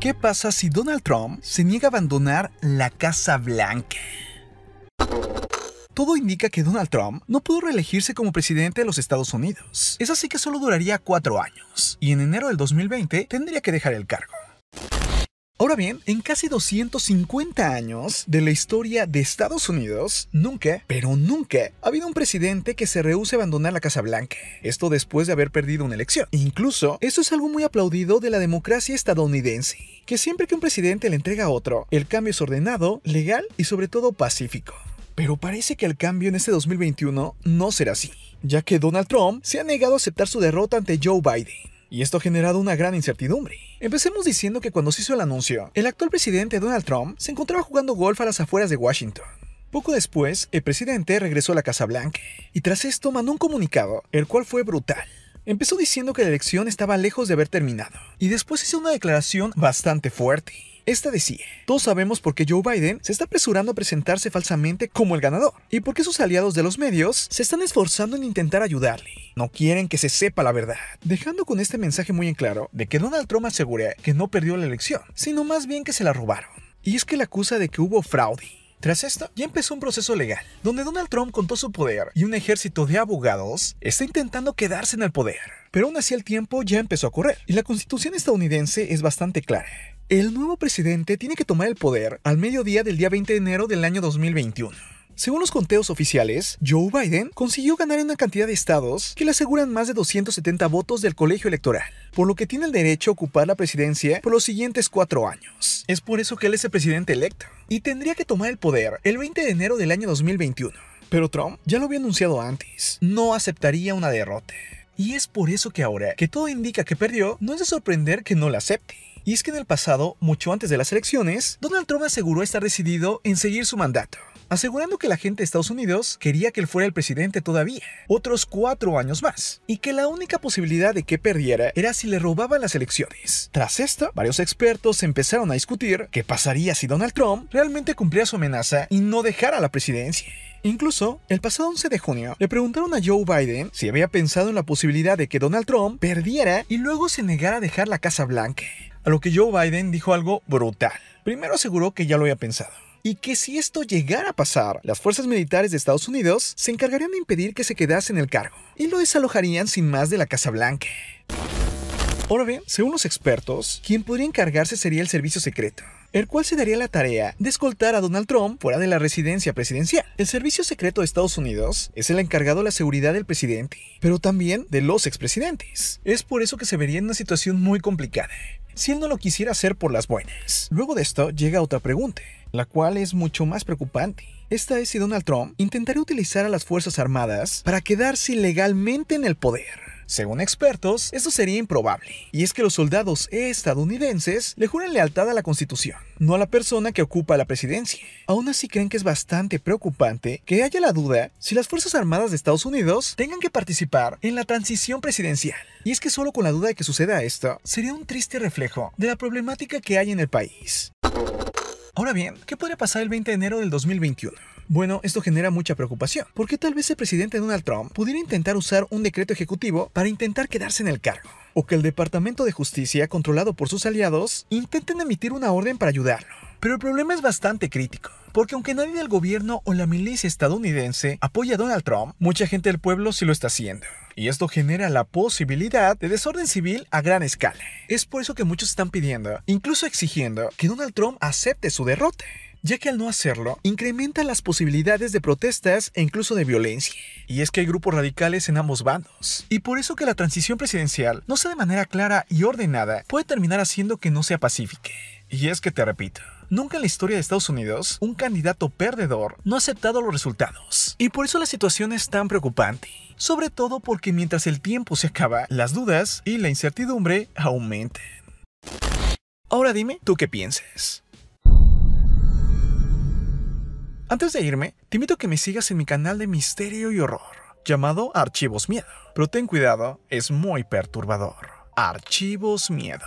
¿Qué pasa si Donald Trump se niega a abandonar la Casa Blanca? Todo indica que Donald Trump no pudo reelegirse como presidente de los Estados Unidos. Es así que solo duraría cuatro años, y en enero del 2020 tendría que dejar el cargo. Ahora bien, en casi 250 años de la historia de Estados Unidos, nunca, pero nunca, ha habido un presidente que se rehúse a abandonar la Casa Blanca. Esto después de haber perdido una elección. Incluso, esto es algo muy aplaudido de la democracia estadounidense, que siempre que un presidente le entrega a otro, el cambio es ordenado, legal y sobre todo pacífico. Pero parece que el cambio en este 2021 no será así, ya que Donald Trump se ha negado a aceptar su derrota ante Joe Biden y esto ha generado una gran incertidumbre. Empecemos diciendo que cuando se hizo el anuncio, el actual presidente Donald Trump se encontraba jugando golf a las afueras de Washington. Poco después, el presidente regresó a la Casa Blanca y tras esto mandó un comunicado, el cual fue brutal. Empezó diciendo que la elección estaba lejos de haber terminado y después hizo una declaración bastante fuerte esta decía, todos sabemos por qué Joe Biden se está apresurando a presentarse falsamente como el ganador y por qué sus aliados de los medios se están esforzando en intentar ayudarle. No quieren que se sepa la verdad, dejando con este mensaje muy en claro de que Donald Trump asegura que no perdió la elección, sino más bien que se la robaron. Y es que la acusa de que hubo fraude. Tras esto, ya empezó un proceso legal, donde Donald Trump con todo su poder y un ejército de abogados está intentando quedarse en el poder. Pero aún así el tiempo ya empezó a correr, y la constitución estadounidense es bastante clara. El nuevo presidente tiene que tomar el poder al mediodía del día 20 de enero del año 2021. Según los conteos oficiales, Joe Biden consiguió ganar en una cantidad de estados que le aseguran más de 270 votos del colegio electoral, por lo que tiene el derecho a ocupar la presidencia por los siguientes cuatro años. Es por eso que él es el presidente electo y tendría que tomar el poder el 20 de enero del año 2021. Pero Trump ya lo había anunciado antes, no aceptaría una derrota. Y es por eso que ahora que todo indica que perdió, no es de sorprender que no la acepte. Y es que en el pasado, mucho antes de las elecciones, Donald Trump aseguró estar decidido en seguir su mandato asegurando que la gente de Estados Unidos quería que él fuera el presidente todavía, otros cuatro años más, y que la única posibilidad de que perdiera era si le robaban las elecciones. Tras esto, varios expertos empezaron a discutir qué pasaría si Donald Trump realmente cumplía su amenaza y no dejara la presidencia. Incluso, el pasado 11 de junio, le preguntaron a Joe Biden si había pensado en la posibilidad de que Donald Trump perdiera y luego se negara a dejar la Casa Blanca a lo que Joe Biden dijo algo brutal. Primero aseguró que ya lo había pensado y que si esto llegara a pasar, las fuerzas militares de Estados Unidos se encargarían de impedir que se quedase en el cargo y lo desalojarían sin más de la Casa Blanca. Ahora bien, según los expertos, quien podría encargarse sería el servicio secreto el cual se daría la tarea de escoltar a Donald Trump fuera de la residencia presidencial. El Servicio Secreto de Estados Unidos es el encargado de la seguridad del presidente, pero también de los expresidentes. Es por eso que se vería en una situación muy complicada, si él no lo quisiera hacer por las buenas. Luego de esto llega otra pregunta, la cual es mucho más preocupante. Esta es si Donald Trump intentaría utilizar a las Fuerzas Armadas para quedarse ilegalmente en el poder. Según expertos, esto sería improbable, y es que los soldados estadounidenses le juran lealtad a la Constitución, no a la persona que ocupa la presidencia. Aún así creen que es bastante preocupante que haya la duda si las Fuerzas Armadas de Estados Unidos tengan que participar en la transición presidencial. Y es que solo con la duda de que suceda esto, sería un triste reflejo de la problemática que hay en el país. Ahora bien, ¿qué podría pasar el 20 de enero del 2021? Bueno, esto genera mucha preocupación, porque tal vez el presidente Donald Trump pudiera intentar usar un decreto ejecutivo para intentar quedarse en el cargo, o que el Departamento de Justicia, controlado por sus aliados, intenten emitir una orden para ayudarlo. Pero el problema es bastante crítico. Porque aunque nadie del gobierno o la milicia estadounidense apoya a Donald Trump, mucha gente del pueblo sí lo está haciendo. Y esto genera la posibilidad de desorden civil a gran escala. Es por eso que muchos están pidiendo, incluso exigiendo, que Donald Trump acepte su derrota ya que al no hacerlo, incrementa las posibilidades de protestas e incluso de violencia. Y es que hay grupos radicales en ambos bandos. Y por eso que la transición presidencial no sea de manera clara y ordenada, puede terminar haciendo que no sea pacífica. Y es que te repito, Nunca en la historia de Estados Unidos un candidato perdedor no ha aceptado los resultados. Y por eso la situación es tan preocupante. Sobre todo porque mientras el tiempo se acaba, las dudas y la incertidumbre aumentan. Ahora dime, ¿tú qué piensas? Antes de irme, te invito a que me sigas en mi canal de misterio y horror, llamado Archivos Miedo. Pero ten cuidado, es muy perturbador. Archivos Miedo.